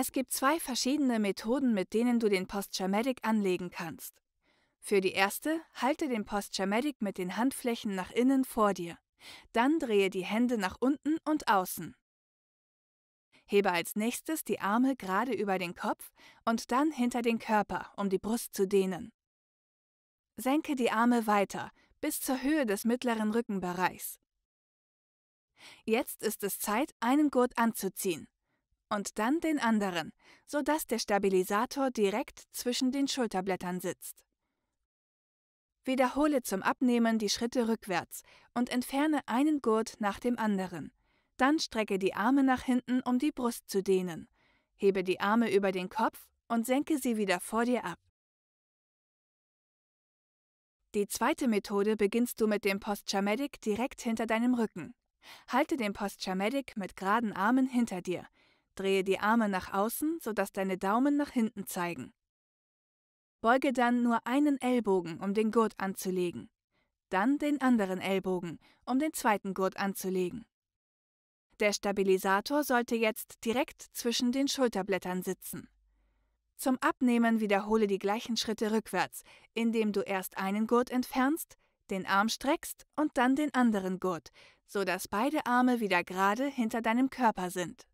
Es gibt zwei verschiedene Methoden, mit denen du den post Postchamatic anlegen kannst. Für die erste halte den post Postchamatic mit den Handflächen nach innen vor dir. Dann drehe die Hände nach unten und außen. Hebe als nächstes die Arme gerade über den Kopf und dann hinter den Körper, um die Brust zu dehnen. Senke die Arme weiter bis zur Höhe des mittleren Rückenbereichs. Jetzt ist es Zeit, einen Gurt anzuziehen und dann den anderen, sodass der Stabilisator direkt zwischen den Schulterblättern sitzt. Wiederhole zum Abnehmen die Schritte rückwärts und entferne einen Gurt nach dem anderen. Dann strecke die Arme nach hinten, um die Brust zu dehnen. Hebe die Arme über den Kopf und senke sie wieder vor dir ab. Die zweite Methode beginnst du mit dem Postchamedic direkt hinter deinem Rücken. Halte den Postchamedic mit geraden Armen hinter dir – Drehe die Arme nach außen, sodass deine Daumen nach hinten zeigen. Beuge dann nur einen Ellbogen, um den Gurt anzulegen. Dann den anderen Ellbogen, um den zweiten Gurt anzulegen. Der Stabilisator sollte jetzt direkt zwischen den Schulterblättern sitzen. Zum Abnehmen wiederhole die gleichen Schritte rückwärts, indem du erst einen Gurt entfernst, den Arm streckst und dann den anderen Gurt, sodass beide Arme wieder gerade hinter deinem Körper sind.